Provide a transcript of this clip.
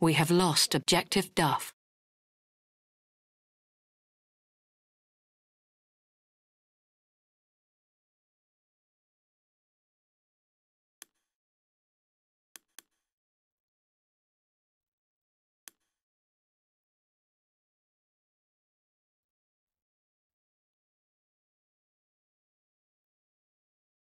We have lost Objective Duff.